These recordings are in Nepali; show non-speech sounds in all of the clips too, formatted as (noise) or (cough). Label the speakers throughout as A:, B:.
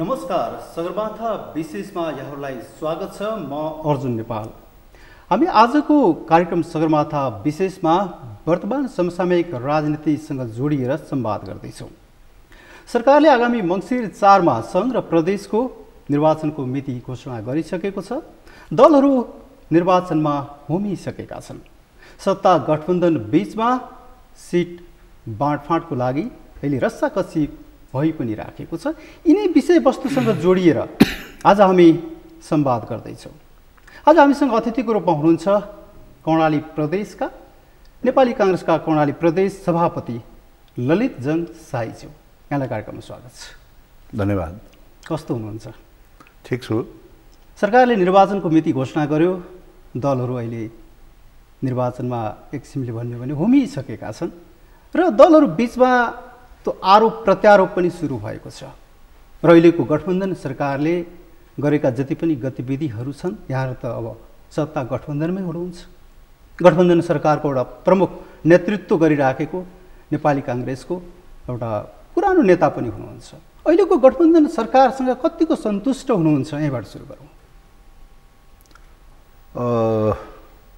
A: नमस्कार सगरमाथा विशेषमा यहाँहरूलाई स्वागत छ म अर्जुन नेपाल हामी आजको कार्यक्रम सगरमाथा विशेषमा वर्तमान समसामयिक राजनीतिसँग जोडिएर सम्वाद गर्दैछौँ सरकारले आगामी मङ्सिर चारमा सङ्घ र प्रदेशको निर्वाचनको मिति घोषणा गरिसकेको छ दलहरू निर्वाचनमा होमिसकेका छन् सत्ता गठबन्धन बिचमा सिट बाँडफाँडको लागि अहिले रस्साकसी भइ पनि राखेको छ यिनै विषयवस्तुसँग जोडिएर आज हामी सम्वाद गर्दैछौँ आज हामीसँग अतिथिको रूपमा हुनुहुन्छ कर्णाली प्रदेशका नेपाली काङ्ग्रेसका कर्णाली प्रदेश सभापति ललित जङ साईज्यू यहाँलाई कार्यक्रममा स्वागत छ धन्यवाद कस्तो हुनुहुन्छ ठिक छु सरकारले निर्वाचनको मिति घोषणा गर्यो दलहरू अहिले निर्वाचनमा एक किसिमले भन्यो भने होमिसकेका छन् र दलहरू बिचमा त्यो आरोप प्रत्यारोप पनि सुरु भएको छ र अहिलेको गठबन्धन सरकारले गरेका जति पनि गतिविधिहरू छन् यहाँहरू त अब सत्ता गठबन्धनमै हुनुहुन्छ गठबन्धन सरकारको एउटा प्रमुख नेतृत्व गरिराखेको नेपाली काङ्ग्रेसको एउटा पुरानो नेता पनि हुनुहुन्छ अहिलेको गठबन्धन सरकारसँग कतिको सन्तुष्ट हुनुहुन्छ यहीँबाट सुरु गरौँ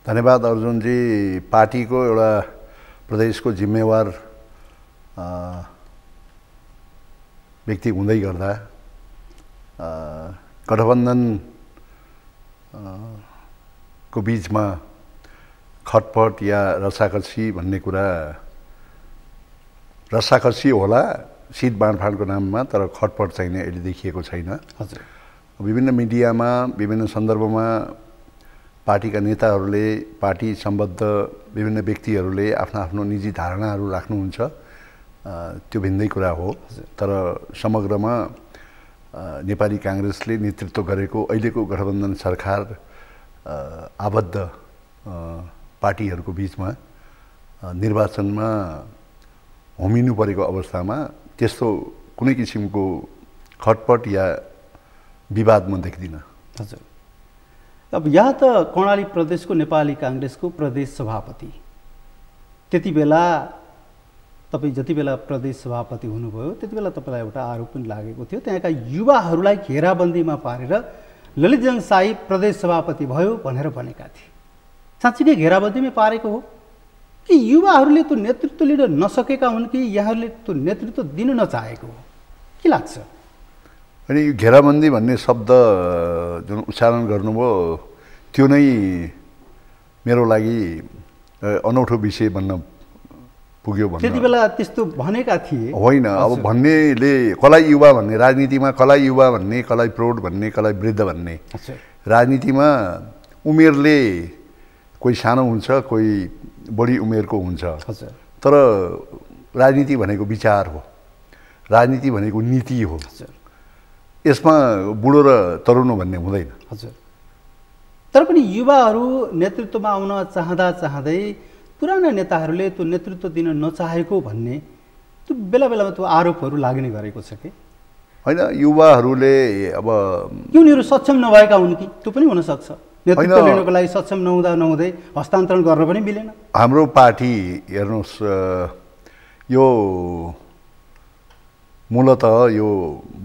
B: धन्यवाद अर्जुनजी पार्टीको एउटा प्रदेशको जिम्मेवार व्यक्ति हुँदै गर्दा गठबन्धन को बिचमा खटपट या रसाकसी भन्ने कुरा रसाकसी होला सिट बाँडफाँडको नाममा तर खटपट चाहिँ अहिले देखिएको छैन हजुर विभिन्न मिडियामा विभिन्न सन्दर्भमा पार्टीका नेताहरूले पार्टी सम्बद्ध विभिन्न व्यक्तिहरूले आफ्नो आफ्नो निजी धारणाहरू राख्नुहुन्छ त्यो भिन्दै कुरा हो तर समग्रमा नेपाली काङ्ग्रेसले नेतृत्व गरेको अहिलेको गठबन्धन सरकार आबद्ध पार्टीहरूको बिचमा निर्वाचनमा होमिनु परेको अवस्थामा त्यस्तो कुनै किसिमको खटपट या विवाद म देख्दिनँ हजुर
A: अब यहाँ त कर्णाली प्रदेशको नेपाली काङ्ग्रेसको प्रदेश सभापति त्यति बेला तपाईँ जति बेला प्रदेश सभापति हुनुभयो त्यति बेला तपाईँलाई एउटा आरोप पनि लागेको थियो त्यहाँका युवाहरूलाई घेराबन्दीमा पारेर ललितजङ साई प्रदेश सभापति भयो भनेर भनेका थिए साँच्चीकै घेराबन्दीमै पारेको हो कि युवाहरूले त्यो नेतृत्व लिन नसकेका हुन् कि यहाँहरूले त्यो नेतृत्व दिन नचाहेको हो के लाग्छ
B: अनि यो घेराबन्दी भन्ने शब्द जुन उच्चारण गर्नुभयो त्यो नै मेरो लागि अनौठो विषय बन्न पुग्यो भने त्यति
A: बेला त्यस्तो भनेका थिए होइन
B: अब भन्नेले कलाई युवा भन्ने राजनीतिमा कलाई युवा भन्ने कलाई प्रौढ भन्ने कलाई वृद्ध भन्ने राजनीतिमा उमेरले कोही सानो हुन्छ कोही बढी उमेरको हुन्छ तर राजनीति भनेको विचार हो राजनीति भनेको नीति हो यसमा बुढो र तरुण भन्ने हुँदैन हजुर
A: तर पनि युवाहरू नेतृत्वमा आउन चाहँदा चाहँदै पुराना नेताहरूले त्यो नेतृत्व दिन नचाहेको भन्ने त्यो बेला बेलामा त्यो आरोपहरू लाग्ने गरेको छ कि होइन युवाहरूले अब उनीहरू सक्षम नभएका हुन् कि त्यो पनि हुनसक्छ नेतृत्व लिनको लागि सक्षम नहुँदा नहुँदै हस्तान्तरण गर्न पनि मिलेन
B: हाम्रो पार्टी हेर्नुहोस् यो मूलत यो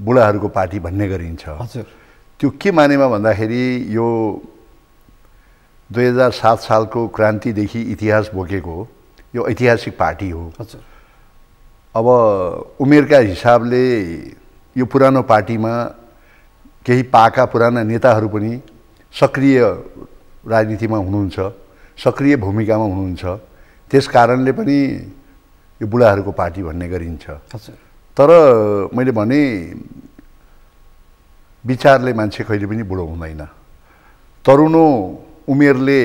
B: बुढाहरूको पार्टी भन्ने गरिन्छ हजुर त्यो के मानेमा भन्दाखेरि यो दुई हजार सात सालको क्रान्तिदेखि इतिहास बोकेको यो ऐतिहासिक पार्टी हो अब उमेरका हिसाबले यो पुरानो पार्टीमा केही पाका पुराना नेताहरू पनि सक्रिय राजनीतिमा हुनुहुन्छ सक्रिय भूमिकामा हुनुहुन्छ त्यस कारणले पनि यो बुढाहरूको पार्टी भन्ने गरिन्छ तर मैले भने विचारले मान्छे कहिले पनि बुढो हुँदैन तरुणो उमेरले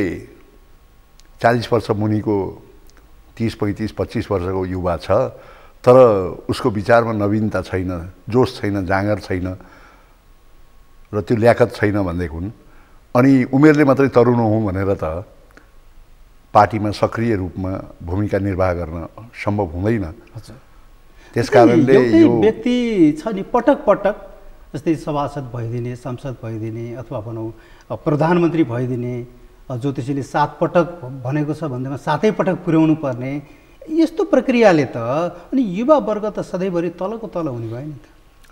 B: चालिस वर्ष मुनिको तिस पैँतिस पच्चिस वर्षको युवा छ तर उसको विचारमा नवीनता छैन जोस छैन जाँगर छैन र त्यो ल्याकत छैन भन्दै हुन् अनि उमेरले मात्रै तरुण हुँ भनेर त पार्टीमा सक्रिय रूपमा भूमिका निर्वाह गर्न सम्भव हुँदैन त्यसकारणले यो व्यक्ति
A: छ नि पटक पटक जस्तै सभासद भइदिने सांसद भइदिने अथवा भनौँ प्रधानमन्त्री भइदिने ज्योतिषीले सात पटक भनेको छ भन्दैमा सातै पटक पुर्याउनु पर्ने यस्तो प्रक्रियाले त अनि युवावर्ग त सधैँभरि तलको तल हुने भयो नि त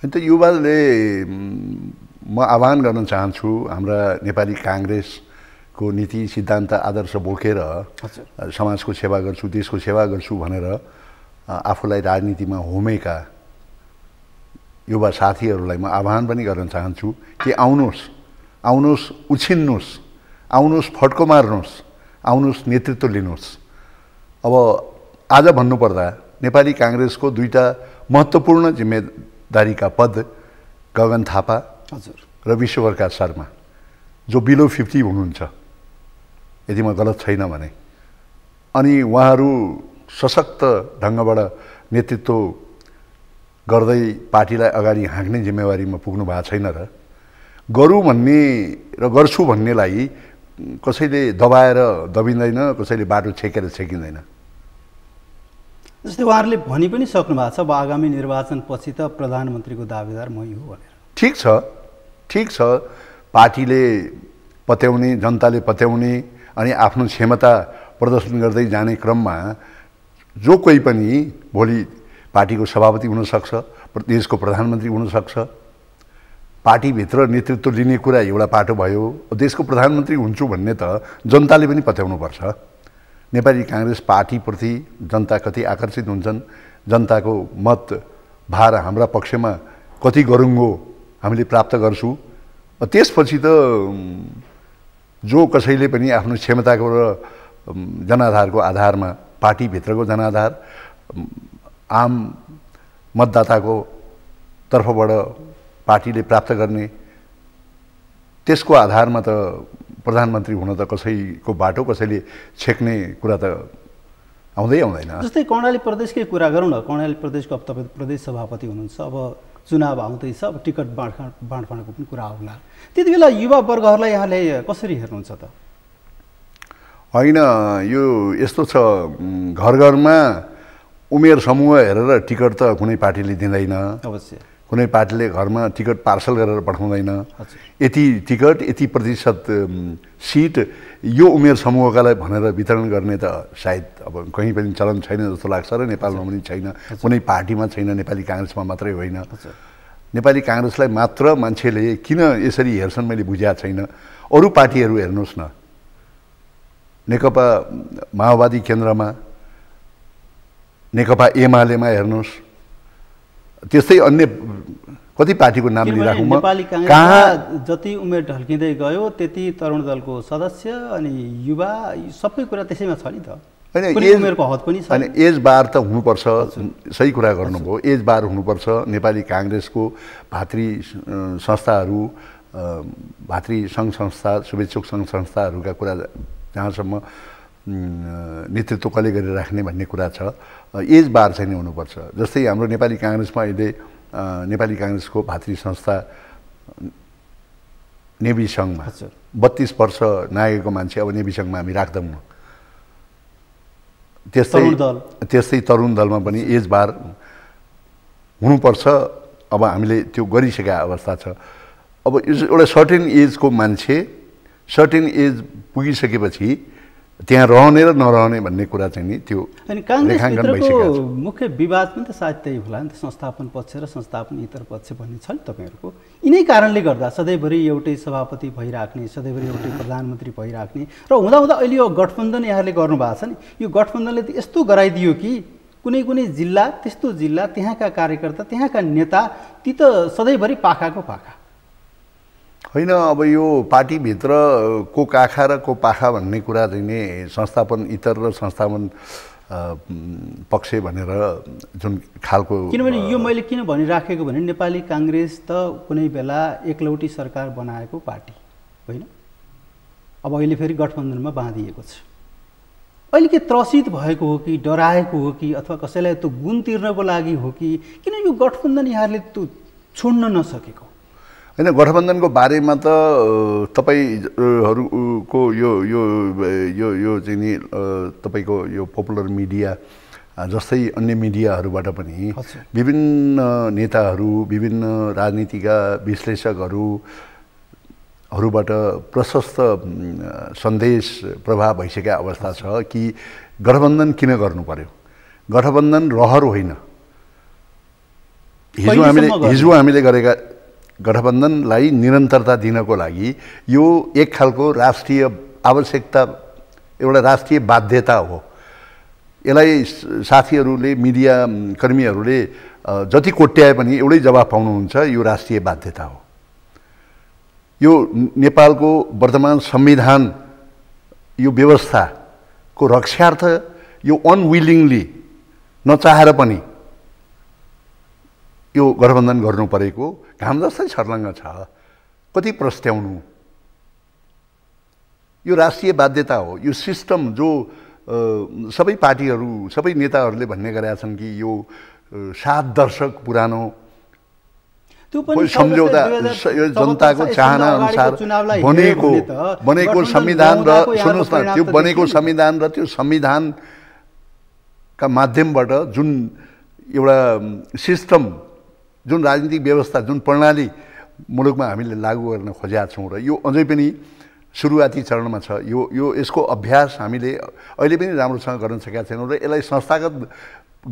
B: अन्त युवाले म आह्वान गर्न चाहन्छु हाम्रा नेपाली काङ्ग्रेसको नीति सिद्धान्त आदर्श बोकेर समाजको सेवा गर्छु देशको सेवा गर्छु भनेर आफूलाई राजनीतिमा होमेका युवा साथीहरूलाई म आह्वान पनि गर्न चाहन्छु कि आउनुहोस् आउनुहोस् उछिन्नुहोस् आउनुहोस् फड्को मार्नुहोस् आउनुहोस् नेतृत्व लिनुहोस् अब आज भन्नुपर्दा नेपाली काङ्ग्रेसको दुईवटा महत्त्वपूर्ण जिम्मेदारीका पद गगन थापा हजुर र विश्वप्रकाश शर्मा जो बिलो फिफ्टी हुनुहुन्छ यदि म गलत छैन भने अनि उहाँहरू सशक्त ढङ्गबाट नेतृत्व गर्दै पार्टीलाई अगाडि हाँक्ने जिम्मेवारीमा पुग्नु भएको छैन र गरौँ भन्ने र गर्छु भन्नेलाई कसैले दबाएर दबिँदैन कसैले बाटो छेकेर छेकिँदैन
A: जस्तै उहाँहरूले भनि पनि सक्नु भएको छ अब आगामी निर्वाचनपछि त प्रधानमन्त्रीको दावेदार मै हो भनेर
B: ठिक छ ठिक छ पार्टीले पत्याउने जनताले पत्याउने अनि आफ्नो क्षमता प्रदर्शन गर्दै जाने क्रममा जो कोही पनि भोलि पार्टीको सभापति हुनसक्छ देशको प्रधानमन्त्री हुनसक्छ पार्टीभित्र नेतृत्व लिने कुरा एउटा पाटो भयो देशको प्रधानमन्त्री हुन्छु भन्ने त जनताले पनि पत्याउनुपर्छ नेपाली काङ्ग्रेस पार्टीप्रति जनता कति आकर्षित हुन्छन् जनताको मत भार हाम्रा पक्षमा कति गरुङ्गो हामीले प्राप्त गर्छु त्यसपछि त जो कसैले पनि आफ्नो क्षमताको र जनाधारको आधारमा पार्टीभित्रको जनाधार आम मतदाताको तर्फबाट पार्टीले प्राप्त गर्ने त्यसको आधारमा त प्रधानमन्त्री हुन त कसैको बाटो कसैले छेक्ने कुरा त आउँदै आउँदैन जस्तै
A: कर्णाली प्रदेशकै कुरा गरौँ न कर्णाली प्रदेशको अब तपाईँ प्रदेश सभापति हुनुहुन्छ अब चुनाव आउँदैछ अब टिकट बाँडफाँड बाँडफाँडको पनि कुरा आउला त्यति बेला युवा वर्गहरूलाई यहाँले कसरी हेर्नुहुन्छ त
B: होइन यो यस्तो छ घर घरमा उमेर समूह हेरेर टिकट त कुनै पार्टीले दिँदैन अवश्य कुनै पार्टीले घरमा टिकट पार्सल गरेर पठाउँदैन यति टिकट यति प्रतिशत सिट यो उमेर समूहकालाई भनेर वितरण गर्ने त सायद अब कहीँ पनि चलन छैन जस्तो लाग्छ र नेपालमा पनि छैन कुनै पार्टीमा छैन नेपाली काङ्ग्रेसमा मात्रै होइन नेपाली काङ्ग्रेसलाई मात्र मान्छेले किन यसरी हेर्छन् मैले बुझाएको छैन अरू पार्टीहरू हेर्नुहोस् न नेकपा माओवादी केन्द्रमा नेकपा एमालेमा हेर्नुहोस् त्यस्तै अन्य कति पार्टीको नाम लिइराखौँ कहाँ
A: जति उमेर ढल्किँदै गयो त्यति तरुण दलको सदस्य अनि युवा सबै कुरा त्यसैमा छ नि त होइन
B: एज बार त हुनुपर्छ सही कुरा गर्नुभयो एज बार हुनुपर्छ नेपाली काङ्ग्रेसको भातृ संस्थाहरू भातृ सङ्घ संस्था शुभेच्छुक सङ्घ संस्थाहरूका कुरा जहाँसम्म नेतृत्व कसले गरेर राख्ने भन्ने कुरा छ एज बार चाहिँ हुनुपर्छ जस्तै हाम्रो नेपाली काङ्ग्रेसमा अहिले नेपाली काङ्ग्रेसको भातृ संस्था नेभी सङ्घमा बत्तिस वर्ष नागेको मान्छे अब नेभी सङ्घमा हामी राख्दैनौँ त्यस्तै त्यस्तै तरुण दलमा पनि एज बार हुनुपर्छ अब हामीले त्यो गरिसकेका अवस्था छ अब एउटा सर्टेन एजको मान्छे सर्टेन एज पुगिसकेपछि त्यहाँ रहने र नरहने भन्ने कुरा चाहिँ नि त्यो
A: अनि मुख्य विवाद पनि त सायद त्यही होला नि त संस्थापन पक्ष र संस्थापन इतर पक्ष भन्ने छ नि तपाईँहरूको यिनै कारणले गर्दा सधैँभरि एउटै सभापति भइराख्ने सधैँभरि एउटै प्रधानमन्त्री भइराख्ने र हुँदा हुँदा अहिले यो गठबन्धन यहाँले गर्नुभएको छ नि यो गठबन्धनले त यस्तो गराइदियो कि कुनै कुनै जिल्ला त्यस्तो जिल्ला त्यहाँका कार्यकर्ता त्यहाँका नेता ती त सधैँभरि पाखाको पाखा
B: होइन अब यो पार्टीभित्र को काखा र को पाखा भन्ने कुरा चाहिँ नि संस्थापन इतर र संस्थापन पक्ष भनेर जुन खालको किनभने
A: यो मैले किन भनिराखेको भने नेपाली काङ्ग्रेस त कुनै बेला एकलौटी सरकार बनाएको पार्टी होइन अब अहिले फेरि गठबन्धनमा बाँधिएको छ अहिले के त्रसित भएको हो कि डराएको हो कि अथवा कसैलाई त्यो गुण तिर्नको लागि हो कि किन यो गठबन्धन यहाँले त्यो छोड्न नसकेको
B: होइन गठबन्धनको बारेमा त तपाईँहरूको यो यो यो यो चाहिँ नि तपाईँको यो पपुलर मिडिया जस्तै अन्य मिडियाहरूबाट पनि विभिन्न नेताहरू विभिन्न राजनीतिका विश्लेषकहरू हरूबाट प्रशस्त सन्देश प्रभाव भइसकेको अवस्था छ कि गठबन्धन किन गर्नु पर्यो गठबन्धन रहर होइन हिजो हामीले हिजो हामीले गरेका गठबन्धनलाई निरन्तरता दिनको लागि यो एक खालको राष्ट्रिय आवश्यकता एउटा राष्ट्रिय बाध्यता हो यसलाई साथीहरूले मिडिया कर्मीहरूले जति कोट्याए पनि एउटै जवाब पाउनुहुन्छ यो राष्ट्रिय बाध्यता हो यो नेपालको वर्तमान संविधान यो व्यवस्थाको रक्षार्थ यो अनविलिङली नचाहेर पनि त्यो गठबन्धन गर्नु परेको घाम जस्तै छर्लङ्ग छ कति प्रस्ट्याउनु यो राष्ट्रिय बाध्यता हो यो सिस्टम जो सबै पार्टीहरू सबै नेताहरूले भन्ने गरेका छन् कि यो सात दर्शक पुरानो
A: सम्झौता यो जनताको चाहना अनुसार बनेको बनेको संविधान र सुन्नुहोस् न त्यो बनेको
B: संविधान र त्यो संविधानका माध्यमबाट जुन एउटा सिस्टम जुन राजनीतिक व्यवस्था जुन प्रणाली मुलुकमा हामीले लागू गर्न खोजेका छौँ र यो अझै पनि सुरुवाती चरणमा छ यो यो यसको अभ्यास हामीले अहिले पनि राम्रोसँग गर्न सकेका छैनौँ र यसलाई संस्थागत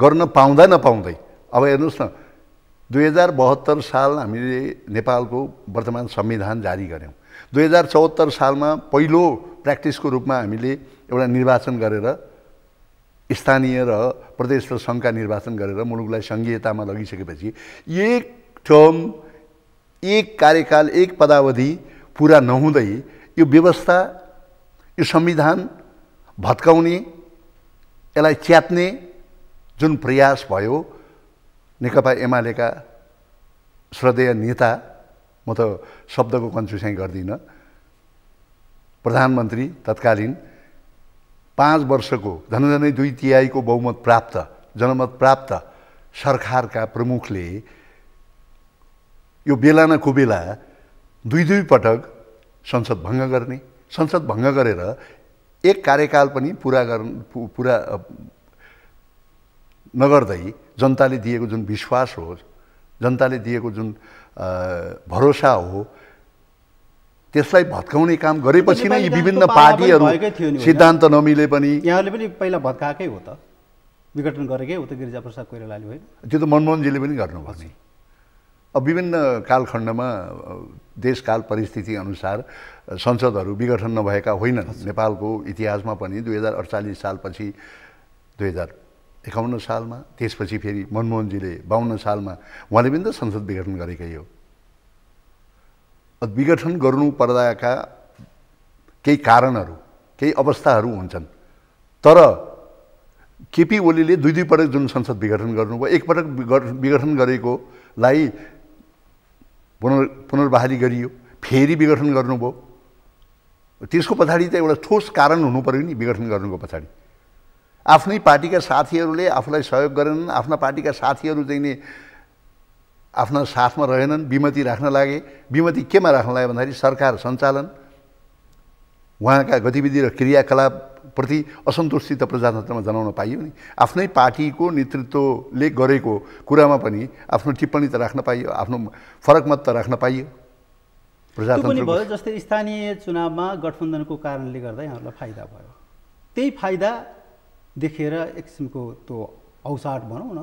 B: गर्न पाउँदा नपाउँदै अब हेर्नुहोस् न दुई हजार बहत्तर साल हामीले नेपालको वर्तमान संविधान जारी गऱ्यौँ दुई हजार चौहत्तर सालमा पहिलो प्र्याक्टिसको रूपमा हामीले एउटा निर्वाचन गरेर स्थानीय र प्रदेश र सङ्घका निर्वाचन गरेर मुलुकलाई सङ्घीयतामा लगिसकेपछि एक टर्म एक कार्यकाल एक पदावधि पुरा नहुँदै यो व्यवस्था यो संविधान भत्काउने यसलाई च्यात्ने जुन प्रयास भयो नेकपा एमालेका श्रद्धेय नेता म त शब्दको कन्सुसाइ गर्दिनँ प्रधानमन्त्री तत्कालीन पाँच वर्षको झनझनै दुई तिहाईको बहुमत प्राप्त जनमत प्राप्त सरकारका प्रमुखले यो बेला न बेला, दुई दुई पटक संसद भङ्ग गर्ने संसद भङ्ग गरेर एक कार्यकाल पनि पुरा गर्नु पुरा नगर्दै जनताले दिएको जुन विश्वास हो जनताले दिएको जुन भरोसा हो त्यसलाई भत्काउने काम गरेपछि नै विभिन्न पार्टीहरू सिद्धान्त नमिले पनि
A: यहाँले पनि पहिला भत्काएकै हो त विघटन गरेकै हो त गिरिजाप्रसाद कोइरालाले होइन
B: त्यो त मनमोहनजीले पनि गर्नुभएको नि अब विभिन्न कालखण्डमा देशकाल परिस्थिति अनुसार संसदहरू विघटन नभएका होइनन् नेपालको इतिहासमा पनि दुई हजार अडचालिस सालपछि दुई हजार एकाउन्न सालमा त्यसपछि फेरि मनमोहनजीले बाहन्न सालमा उहाँले पनि त संसद विघटन गरेकै हो विघटन पर्दाका केही कारणहरू केही अवस्थाहरू हुन्छन् तर केपी ओलीले दुई दुईपटक जुन संसद विघटन गर्नुभयो एकपटक विघटन गरेकोलाई पुनर् पुनर्बहाली गरियो फेरि विघटन गर्नुभयो त्यसको पछाडि त एउटा ठोस कारण हुनु पऱ्यो नि विघटन गर्नुको पछाडि आफ्नै पार्टीका साथीहरूले आफूलाई सहयोग गरेनन् आफ्ना पार्टीका साथीहरू चाहिँ नि आफ्नो साथमा रहेनन् विमति राख्न लागे विमति केमा राख्न लाग्यो भन्दाखेरि सरकार सञ्चालन उहाँका गतिविधि र क्रियाकलापप्रति असन्तुष्टि त प्रजातन्त्रमा जनाउन पाइयो नि आफ्नै पार्टीको नेतृत्वले गरेको कुरामा पनि आफ्नो टिप्पणी त राख्न पाइयो आफ्नो फरक मत त राख्न पाइयो प्रजातन्त्र भयो
A: जस्तै स्थानीय चुनावमा गठबन्धनको कारणले गर्दा यहाँहरूलाई फाइदा भयो त्यही फाइदा देखेर एक किसिमको त्यो औसाट भनौँ न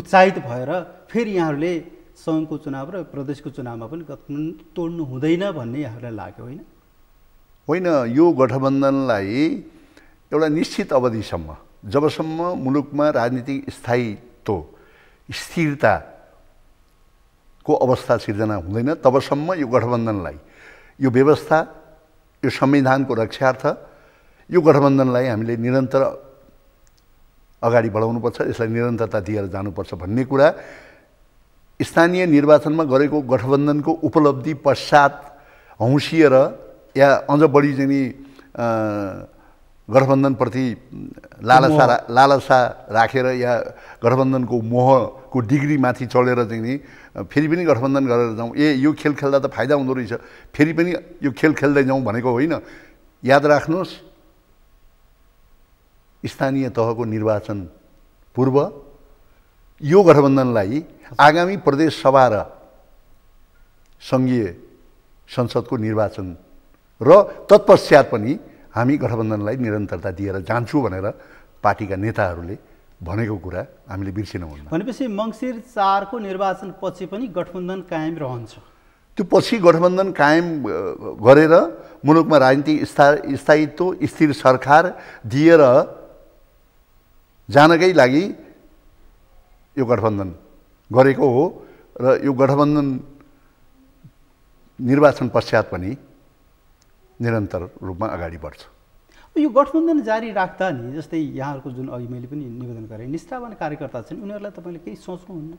A: उत्साहित भएर फेरि यहाँहरूले सङ्घको चुनाव र प्रदेशको चुनावमा पनि गठबन्धन तोड्नु हुँदैन भन्ने यहाँहरूलाई लाग्यो होइन
B: होइन यो गठबन्धनलाई एउटा निश्चित अवधिसम्म जबसम्म मुलुकमा राजनीतिक स्थायित्व स्थिरताको अवस्था सिर्जना हुँदैन तबसम्म यो गठबन्धनलाई यो व्यवस्था यो संविधानको रक्षार्थ यो गठबन्धनलाई हामीले निरन्तर अगाडि बढाउनुपर्छ यसलाई निरन्तरता दिएर जानुपर्छ भन्ने कुरा स्थानीय निर्वाचनमा गरेको गठबन्धनको उपलब्धि पश्चात हौसिएर या अझ बढी चाहिँ नि गठबन्धनप्रति लालसा रा, लालसा राखेर या गठबन्धनको मोहको डिग्रीमाथि चढेर चाहिँ नि फेरि पनि गठबन्धन गरेर जाउँ ए यो खेल खेल्दा त फाइदा हुँदो रहेछ फेरि पनि यो खेल खेल्दै जाउँ भनेको होइन याद राख्नुहोस् स्थानीय तहको निर्वाचन पूर्व यो गठबन्धनलाई आगामी प्रदेश सभा र सङ्घीय संसदको निर्वाचन र तत्पश्चात पनि हामी गठबन्धनलाई निरन्तरता दिएर जान्छौँ भनेर पार्टीका नेताहरूले भनेको कुरा हामीले बिर्सिनु हुन्छ
A: भनेपछि मङ्सिर चारको निर्वाचनपछि पनि गठबन्धन कायम रहन्छ
B: त्यो पछि गठबन्धन कायम गरेर मुलुकमा राजनीतिक स्था स्थायित्व स्थिर सरकार दिएर जानकै लागि यो गठबन्धन गरेको हो र यो गठबन्धन निर्वाचन पश्चात पनि निरन्तर रूपमा अगाडि बढ्छ
A: यो गठबन्धन जारी राख्दा नि जस्तै यहाँहरूको जुन अघि मैले पनि निवेदन गरेँ निष्ठावान कार्यकर्ता छन् उनीहरूलाई तपाईँले केही सोच्नुहुन्न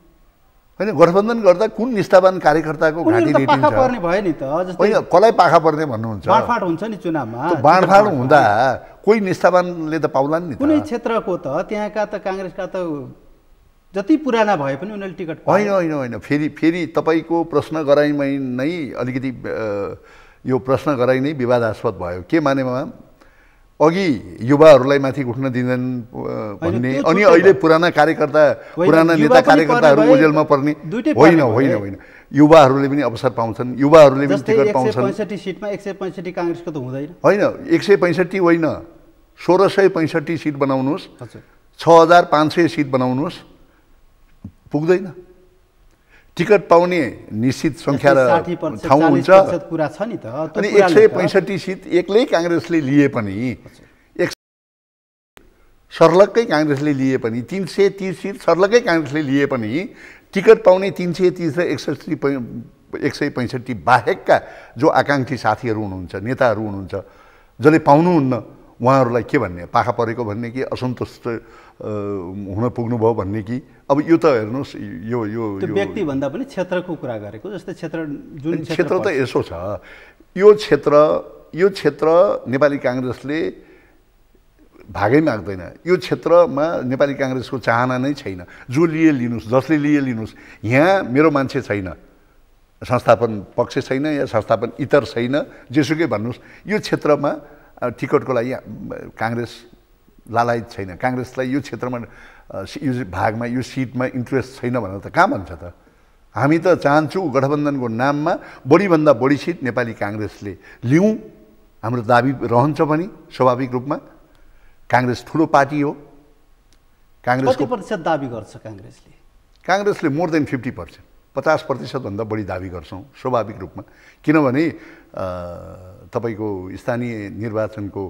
B: होइन गठबन्धन गर्दा कुन निष्ठावान कार्यकर्ताको पाखा पर्ने
A: भयो नि त होइन
B: कसलाई पाखा पर्ने भन्नुहुन्छ
A: हुन्छ नि चुनावमा बाँडफाँड हुँदा कोही निष्ठावानले त पाउला नि कुनै क्षेत्रको त त्यहाँका त काङ्ग्रेसका त जति पुराना भए पनि उनीहरूले टिकट होइन
B: होइन होइन फेरि फेरि तपाईँको प्रश्न गराइमै नै अलिकति यो प्रश्न गराइ नै विवादास्पद भयो के मानेमा अघि युवाहरूलाई माथि उठ्न दिँदैन भन्ने अनि अहिले पुराना कार्यकर्ता पुराना नेता कार्यकर्ताहरू ओजेलमा पर्ने होइन होइन होइन युवाहरूले पनि अवसर पाउँछन् युवाहरूले पनि टिकट पाउँछन् पैँसठी
A: सिटमा एक सय पैँसठी काङ्ग्रेसको त हुँदैन
B: होइन एक सय पैँसठी होइन सोह्र सय पैँसठी सिट बनाउनुहोस् छ हजार पाँच सय सिट बनाउनुहोस् पुग्दैन टिकट पाउने निश्चित सङ्ख्या र ठाउँ हुन्छ
A: कुरा छ नि त अनि एक सय पैँसठी
B: सिट एक्लै काङ्ग्रेसले लिए पनि एक सर्लक्कै काङ्ग्रेसले लिए पनि तिन सय तिस सिट सर्लक्कै काङ्ग्रेसले लिए पनि टिकट पाउने तिन सय तिस र एकसठी एक सय पैँसठी बाहेकका जो आकाङ्क्षी साथीहरू हुनुहुन्छ नेताहरू हुनुहुन्छ जसले पाउनुहुन्न उहाँहरूलाई के भन्ने पाखा परेको भन्ने कि असन्तुष्ट हुन पुग्नुभयो भन्ने कि अब यो त हेर्नुहोस् यो यो व्यक्तिभन्दा
A: पनि क्षेत्रको कुरा गरेको जस्तै क्षेत्र जुन क्षेत्र त यसो
B: छ यो क्षेत्र यो क्षेत्र नेपाली काङ्ग्रेसले भागै माग्दैन यो क्षेत्रमा नेपाली काङ्ग्रेसको चाहना नै छैन जो लिए लिनुहोस् जसले लिए लिनुहोस् यहाँ मेरो मान्छे छैन संस्थापन पक्ष छैन या संस्थापन इतर छैन जेसुकै भन्नुहोस् यो क्षेत्रमा टिकटको लागि काङ्ग्रेस लालायत छैन काङ्ग्रेसलाई यो क्षेत्रमा यो भागमा यो सिटमा इन्ट्रेस्ट छैन भनेर त कहाँ भन्छ त हामी त चाहन्छौँ गठबन्धनको नाममा बढीभन्दा बढी सिट नेपाली काङ्ग्रेसले लिउँ हाम्रो दाबी रहन्छ पनि स्वाभाविक रूपमा काङ्ग्रेस ठुलो पार्टी हो काङ्ग्रेस
A: प्रतिशत दाबी गर्छ काङ्ग्रेसले
B: काङ्ग्रेसले मोर देन फिफ्टी पर्सेन्ट पचास प्रतिशतभन्दा बढी दाबी गर्छौँ स्वाभाविक रूपमा किनभने तपाईँको स्थानीय निर्वाचनको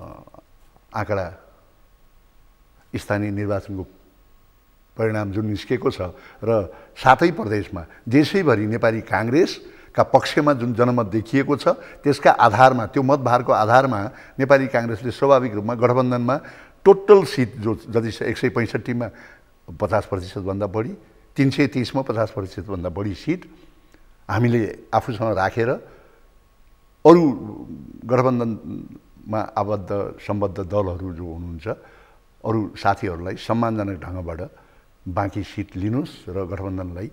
B: आँकडा स्थानीय निर्वाचनको परिणाम जुन निस्केको छ र सातै प्रदेशमा देशैभरि नेपाली काङ्ग्रेसका पक्षमा जुन जनमत देखिएको छ त्यसका आधारमा त्यो मतभारको आधारमा नेपाली काङ्ग्रेसले स्वाभाविक रूपमा गठबन्धनमा टोटल सिट जो जति एक सय पैँसठीमा पचास प्रतिशतभन्दा बढी तिन सय तिसमा पचास प्रतिशतभन्दा बढी सिट हामीले आफूसँग राखेर अरू गठबन्धनमा आबद्ध सम्बद्ध दलहरू जो हुनुहुन्छ अरू साथीहरूलाई सम्मानजनक ढङ्गबाट बाँकी सिट लिनुहोस् र गठबन्धनलाई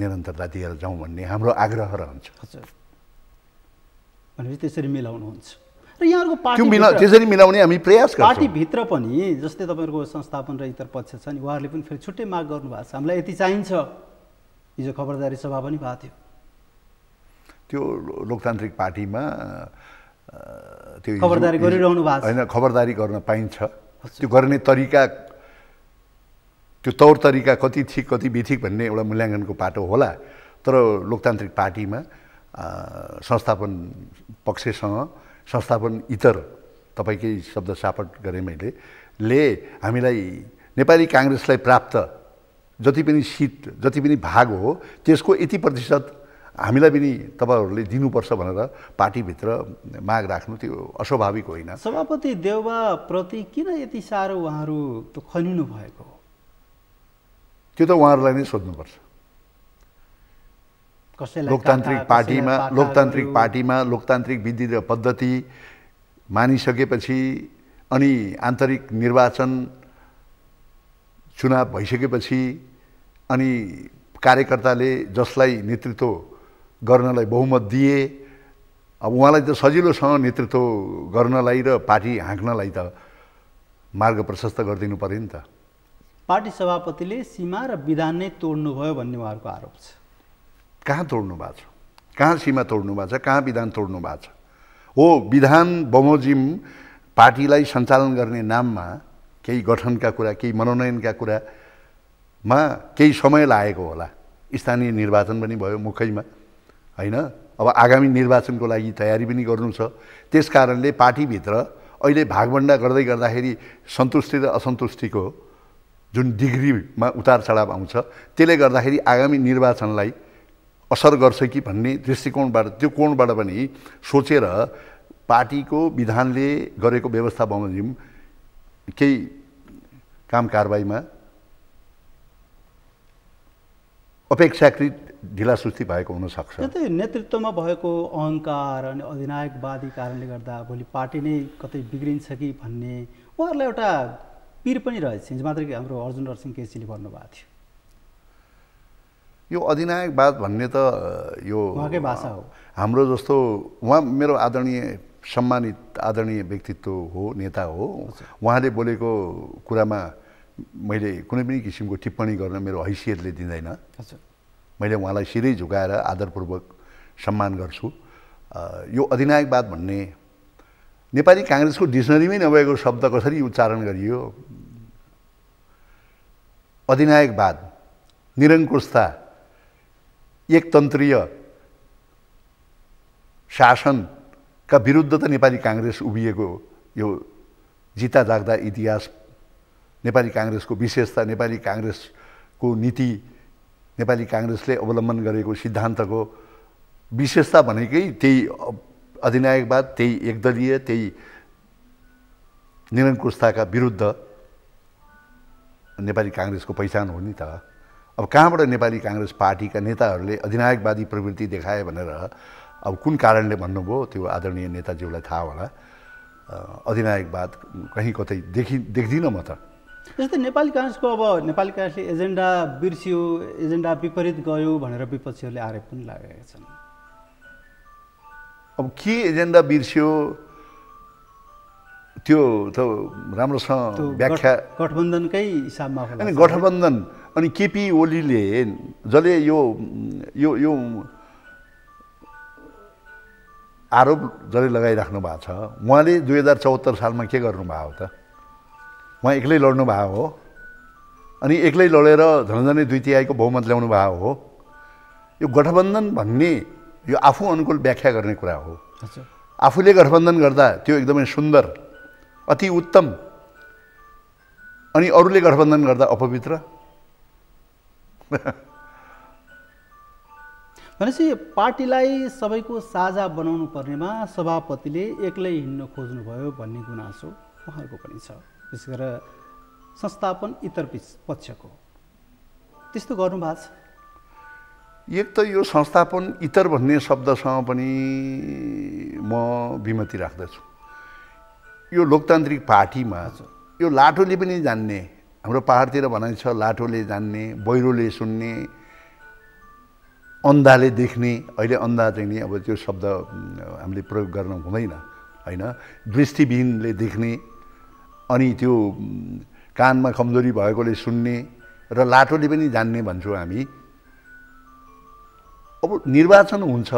B: निरन्तरता दिएर जाउँ भन्ने हाम्रो आग्रह रहन्छ
A: भनेपछि त्यसरी मिलाउनुहुन्छ र यहाँहरूको पार्टी त्यसरी मिलाउने
B: हामी प्रयास पार्टीभित्र
A: पनि जस्तै तपाईँहरूको संस्थापन र इतर पक्ष छन् उहाँहरूले पनि फेरि छुट्टै माग गर्नुभएको छ हामीलाई यति चाहिन्छ हिजो खबरदारी सभा पनि भएको थियो
B: त्यो लोकतान्त्रिक पार्टीमा त्यो खबरदारी गरिरहनु भएको होइन खबरदारी गर्न पाइन्छ त्यो गर्ने तरिका त्यो तौर तरिका कति ठिक कति बेठिक भन्ने एउटा मूल्याङ्कनको पाटो होला तर लोकतान्त्रिक पार्टीमा संस्थापन पक्षसँग संस्थापन इतर तपाईँकै शब्द सापट गरेँ मैले ले हामीलाई नेपाली काङ्ग्रेसलाई प्राप्त जति पनि सिट जति पनि भाग हो त्यसको यति प्रतिशत हामीलाई पनि तपाईँहरूले दिनुपर्छ भनेर पार्टीभित्र माग राख्नु त्यो अस्वाभाविक होइन
A: सभापति देवबाप्रति किन यति साह्रो उहाँहरू त्यो खनिनु भएको
B: त्यो त उहाँहरूलाई नै सोध्नुपर्छ
A: लोकतान्त्रिक पार्टीमा लोकतान्त्रिक
B: पार्टीमा लोकतान्त्रिक विधि र पद्धति मानिसकेपछि अनि आन्तरिक निर्वाचन चुनाव भइसकेपछि अनि कार्यकर्ताले जसलाई नेतृत्व गर्नलाई बहुमत दिए अब उहाँलाई त सजिलोसँग नेतृत्व गर्नलाई र पार्टी हाँक्नलाई त मार्ग प्रशस्त गरिदिनु पऱ्यो नि त
A: पार्टी सभापतिले सीमा र विधान नै तोड्नुभयो भन्ने उहाँहरूको आरोप छ
B: कहाँ तोड्नु भएको छ कहाँ सीमा तोड्नु भएको छ कहाँ विधान तोड्नु भएको छ हो विधान बमोजिम पार्टीलाई सञ्चालन गर्ने नाममा केही गठनका कुरा केही मनोनयनका कुरामा केही समय लागेको होला स्थानीय निर्वाचन पनि भयो मुखैमा होइन अब आगामी निर्वाचनको लागि तयारी पनि गर्नु छ त्यस कारणले पार्टीभित्र अहिले भागभन्डा गर्दै गर्दाखेरि सन्तुष्टि र असन्तुष्टिको जुन डिग्रीमा उतार चढाव आउँछ त्यसले गर्दाखेरि आगामी निर्वाचनलाई असर गर्छ कि भन्ने दृष्टिकोणबाट त्यो कोणबाट पनि सोचेर पार्टीको विधानले गरेको व्यवस्था बमोजिम केही काम कारबाहीमा अपेक्षाकृत ढिलासुस्ती भएको हुनसक्छ
A: त्यही नेतृत्वमा भएको अहङ्कार अनि अधिनायकवादी कारणले गर्दा भोलि पार्टी नै कतै बिग्रिन्छ कि भन्ने उहाँहरूलाई एउटा पिर पनि रहेछ हिजो मात्रै हाम्रो अर्जुन नरसिंह केसीले भन्नुभएको थियो
B: यो अधिनायकवाद भन्ने त यो उहाँकै भाषा हो हाम्रो जस्तो उहाँ मेरो आदरणीय सम्मानित आदरणीय व्यक्तित्व हो नेता हो उहाँले बोलेको कुरामा मैले कुनै पनि किसिमको टिप्पणी गर्न मेरो हैसियतले दिँदैन मैले उहाँलाई सिधै झुकाएर आदरपूर्वक सम्मान गर्छु यो अधिनायकवाद भन्ने नेपाली काङ्ग्रेसको डिक्सनरीमै नभएको शब्द कसरी उच्चारण गरियो अधिनायकवाद निरङ्कुशता एकतन्त्रीय शासनका विरुद्ध त नेपाली काङ्ग्रेस उभिएको यो जिता जाग्दा इतिहास नेपाली काङ्ग्रेसको विशेषता नेपाली काङ्ग्रेसको नीति नेपाली काङ्ग्रेसले अवलम्बन गरेको सिद्धान्तको विशेषता भनेकै त्यही अधिनायकवाद त्यही एकदलीय त्यही निरङ्कुशताका विरुद्ध नेपाली काङ्ग्रेसको पहिचान हो नि त अब कहाँबाट नेपाली काङ्ग्रेस पार्टीका नेताहरूले अधिनायकवादी प्रवृत्ति देखाए भनेर अब कुन कारणले भन्नुभयो त्यो आदरणीय नेताज्यूलाई थाहा होला अधिनायकवाद कहीँ कतै देखि देख्दिनँ म त
A: जस्तै नेपाली काङ्ग्रेसको अब नेपाली काङ्ग्रेसले एजेन्डा बिर्सियो एजेन्डा विपरीत गयो भनेर विपक्षीहरूले आरोप पनि लगाएका छन्
B: अब के एजेन्डा बिर्सियो त्यो त राम्रोसँग व्याख्या गठबन्धनकै हिसाबमा अनि गठबन्धन अनि केपी ओलीले जसले यो यो यो आरोप जसले लगाइराख्नु भएको छ उहाँले दुई हजार चौहत्तर सालमा के गर्नुभएको त उहाँ एक्लै लड्नु भएको हो अनि एक्लै लडेर झन्झनै दुई तिहाईको बहुमत ल्याउनु भएको हो यो गठबन्धन भन्ने यो आफू अनुकूल व्याख्या गर्ने कुरा हो आफूले गठबन्धन गर्दा त्यो एकदमै सुन्दर अति उत्तम अनि अरूले गठबन्धन गर्दा अपवित्र (laughs)
A: भनेपछि पार्टीलाई सबैको साझा बनाउनु पर्नेमा सभापतिले एक्लै हिँड्न खोज्नुभयो भन्ने गुनासो उहाँहरूको पनि छ विशेष गरेर संस्थापन इतर पक्षको त्यस्तो गर्नुभएको छ
B: एक त यो संस्थापन इतर भन्ने शब्दसँग पनि म विमति राख्दछु यो लोकतान्त्रिक पार्टीमा यो लाठोले पनि जान्ने हाम्रो पाहाडतिर भनाइ छ लाठोले जान्ने बहिरोले सुन्ने अन्धाले देख्ने अहिले अन्धा चाहिँ नि अब त्यो शब्द हामीले प्रयोग गर्न हुँदैन होइन दृष्टिविहीनले देख्ने अनि त्यो कानमा कमजोरी भएकोले सुन्ने र लाटोले पनि जान्ने भन्छौँ हामी अब निर्वाचन हुन्छ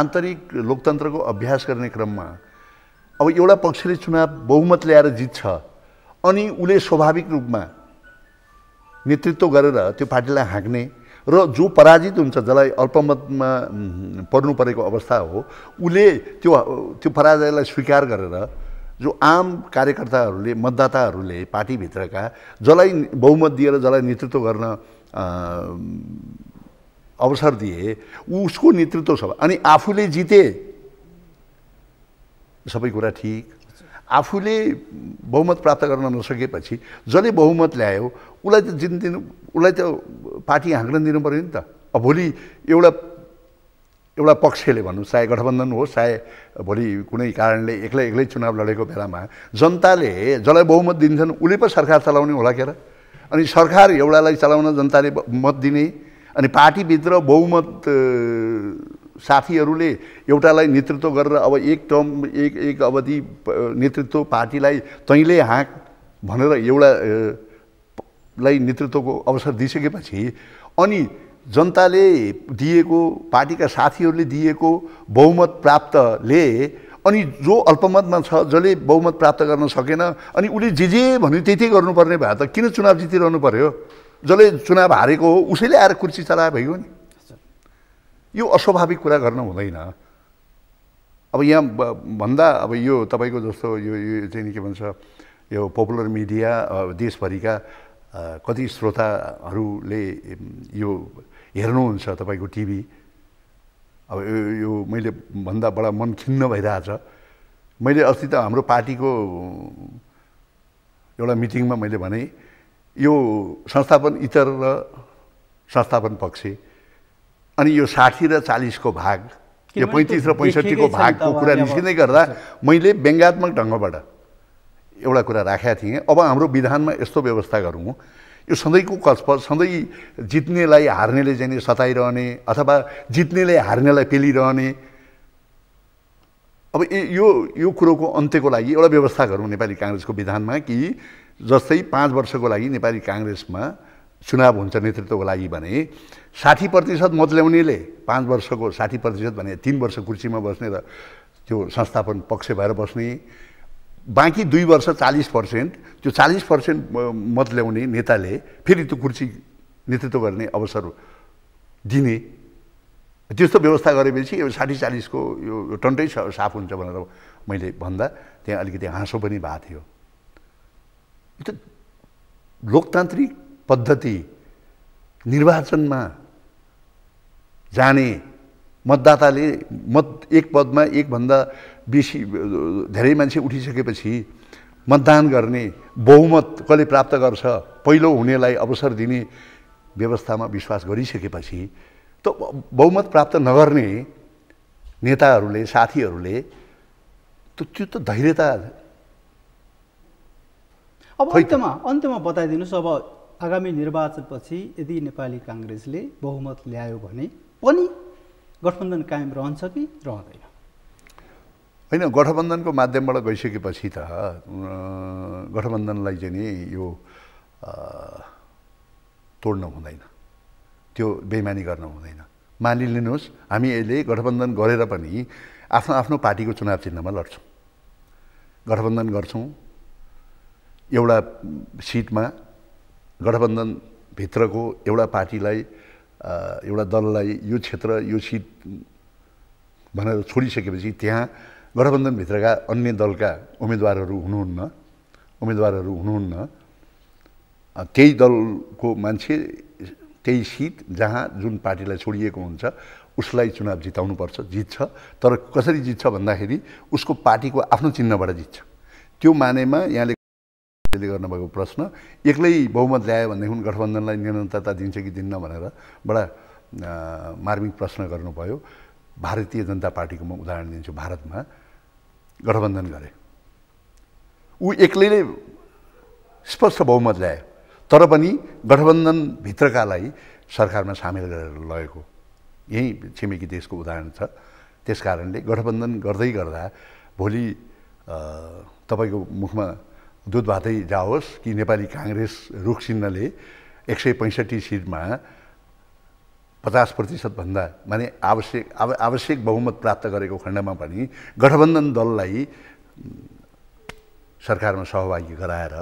B: आन्तरिक लोकतन्त्रको अभ्यास गर्ने क्रममा अब एउटा पक्षले चुनाव बहुमत ल्याएर जित्छ अनि उसले स्वाभाविक रूपमा नेतृत्व गरेर त्यो पार्टीलाई हाँक्ने र जो पराजित हुन्छ जसलाई अल्पमतमा पर्नु परेको अवस्था हो उसले त्यो त्यो पराजयलाई स्वीकार गरेर जो आम कार्यकर्ताहरूले मतदाताहरूले पार्टीभित्रका जसलाई बहुमत दिएर जसलाई नेतृत्व गर्न अवसर दिए उसको नेतृत्व सब अनि आफूले जिते सबै कुरा ठिक आफूले बहुमत प्राप्त गर्न नसकेपछि जसले बहुमत ल्यायो उसलाई त जित दिनु उसलाई त पार्टी हाँक्न दिनु पऱ्यो नि त अब भोलि एउटा एउटा पक्षले भनौँ चाहे गठबन्धन होस् चाहे भोलि कुनै कारणले एक्लै एक्लै चुनाव लडेको बेलामा जनताले जसलाई बहुमत दिन्छन् उसले पो सरकार चलाउने होला के र अनि सरकार एउटालाई चलाउन जनताले मत दिने अनि पार्टीभित्र बहुमत साथीहरूले एउटालाई नेतृत्व गरेर अब एक टर्म एक एक अवधि नेतृत्व पार्टीलाई तैँले हाँक भनेर एउटा लाई नेतृत्वको अवसर दिइसकेपछि अनि जनताले दिएको पार्टीका साथीहरूले दिएको बहुमत प्राप्तले अनि जो अल्पमतमा छ जसले बहुमत प्राप्त गर्न सकेन अनि उसले जे जे भन्यो त्यही गर्नुपर्ने भए त किन चुनाव जितिरहनु पर्यो जसले चुनाव हारेको हो उसैले आएर कुर्सी चलाए भइयो नि यो अस्वाभाविक कुरा गर्न हुँदैन अब यहाँ भन्दा अब यो तपाईँको जस्तो यो यो चाहिँ के भन्छ यो पपुलर मिडिया देशभरिका कति श्रोताहरूले यो हेर्नुहुन्छ तपाईँको टिभी अब यो मैले भन्दा बडा मन खिन्न भइरहेछ मैले अस्ति त हाम्रो पार्टीको एउटा मिटिङमा मैले भने यो संस्थापन इतर र संस्थापन पक्ष अनि यो साठी र चालिसको भाग यो पैँतिस र पैँसठीको भागको कुरा निस्किँदै गर्दा मैले व्यङ्गात्मक ढङ्गबाट एउटा कुरा राखेका थिएँ अब हाम्रो विधानमा यस्तो व्यवस्था गरौँ यो सधैँको कल्प सधैँ जित्नेलाई हार्नेले जाने सताइरहने अथवा जित्नेले हार्नेलाई पेलिरहने अब ए यो यो कुरोको अन्त्यको लागि एउटा व्यवस्था गरौँ नेपाली काङ्ग्रेसको विधानमा कि जस्तै पाँच वर्षको लागि नेपाली काङ्ग्रेसमा चुनाव हुन्छ नेतृत्वको लागि भने साठी प्रतिशत मत ल्याउनेले पाँच वर्षको साठी प्रतिशत भने तिन वर्ष कुर्सीमा बस्ने र त्यो संस्थापन पक्ष भएर बस्ने बाँकी दुई वर्ष चालिस पर्सेन्ट त्यो चालिस पर्सेन्ट मत ल्याउने नेताले फेरि त्यो कुर्सी नेतृत्व गर्ने अवसर दिने त्यस्तो व्यवस्था गरेपछि यो साठी चालिसको यो टन्टै छ साफ हुन्छ भनेर मैले भन्दा त्यहाँ अलिकति हाँसो पनि भएको थियो त लोकतान्त्रिक पद्धति निर्वाचनमा जाने मतदाताले मत एक पदमा एकभन्दा बेसी धेरै मान्छे उठिसकेपछि मतदान गर्ने बहुमत कसले प्राप्त गर्छ पहिलो हुनेलाई अवसर दिने व्यवस्थामा विश्वास गरिसकेपछि त बहुमत प्राप्त नगर्ने नेताहरूले साथीहरूले त त्यो त धैर्यता
A: अब अन्तमा अन्त्यमा बताइदिनुहोस् अब आगामी निर्वाचनपछि यदि नेपाली काङ्ग्रेसले बहुमत ल्यायो भने पनि गठबन्धन कायम रहन्छ कि रहँदैन होइन गठबन्धनको
B: माध्यमबाट गइसकेपछि त गठबन्धनलाई चाहिँ नि यो तोड्न हुँदैन त्यो बेमानी गर्न हुँदैन मानिलिनुहोस् हामी अहिले गठबन्धन गरेर पनि आफ्नो आफ्नो पार्टीको चुनाव चिन्हमा लड्छौँ गठबन्धन गर्छौँ एउटा सिटमा गठबन्धनभित्रको एउटा पार्टीलाई एउटा दललाई यो क्षेत्र यो सिट भनेर छोडिसकेपछि त्यहाँ गठबन्धनभित्रका अन्य दलका उम्मेदवारहरू हुनुहुन्न उम्मेदवारहरू हुनुहुन्न त्यही दलको मान्छे त्यही सिट जहाँ जुन पार्टीलाई छोडिएको हुन्छ उसलाई चुनाव जिताउनुपर्छ जित्छ तर कसरी जित्छ भन्दाखेरि उसको पार्टीको आफ्नो चिन्हबाट जित्छ त्यो मानेमा यहाँले गर्नुभएको प्रश्न एक्लै बहुमत ल्यायो भनेदेखि गठबन्धनलाई निरन्तरता दिन्छ कि दिन्न भनेर बडा मार्मिक प्रश्न गर्नुभयो भारतीय जनता पार्टीको म उदाहरण दिन्छु भारतमा गठबन्धन गरे ऊ एक्लैले स्पष्ट बहुमत ल्याए तर पनि गठबन्धनभित्रकालाई सरकारमा सामेल गरेर लगेको यही छिमेकी देशको उदाहरण छ त्यस कारणले गठबन्धन गर्दै गर्दा भोलि तपाईँको मुखमा दुध भातै जाओस् कि नेपाली काङ्ग्रेस रुखसिन्हले एक सय पैँसठी सिटमा पचास प्रतिशतभन्दा माने आवश्यक आव आवश्यक बहुमत प्राप्त गरेको खण्डमा पनि गठबन्धन दललाई सरकारमा सहभागी गराएर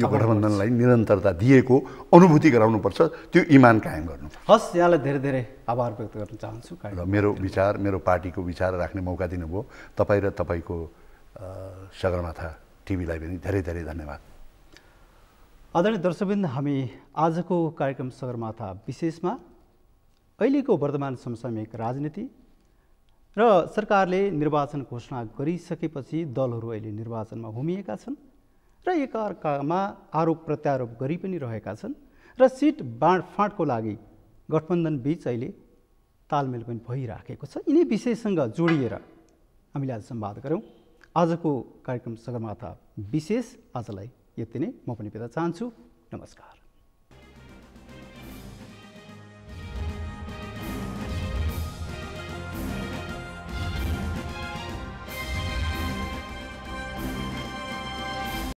A: यो गठबन्धनलाई
B: निरन्तरता दिएको अनुभूति गराउनुपर्छ त्यो इमान कायम गर्नु
A: हस् यहाँलाई धेरै धेरै आभार व्यक्त गर्न चाहन्छु र मेरो
B: विचार मेरो पार्टीको विचार राख्ने मौका दिनुभयो तपाईँ र तपाईँको सगरमाथा टिभीलाई पनि धेरै धेरै धन्यवाद
A: आदरणीय दर्शकबिन्द हामी आजको कार्यक्रम सगरमाथा विशेषमा अहिलेको वर्तमान समसामयिक राजनीति र सरकारले निर्वाचन घोषणा गरिसकेपछि दलहरू अहिले निर्वाचनमा होमिएका छन् र एकअर्कामा आरोप प्रत्यारोप गरि पनि रहेका छन् र सिट बाँडफाँडको लागि गठबन्धनबीच अहिले तालमेल पनि भइराखेको छ यिनै विषयसँग जोडिएर हामीले आज सम्वाद गऱ्यौँ आजको कार्यक्रम सगरमाथा विशेष आजलाई यति नै म पनि बिदा चाहन्छु नमस्कार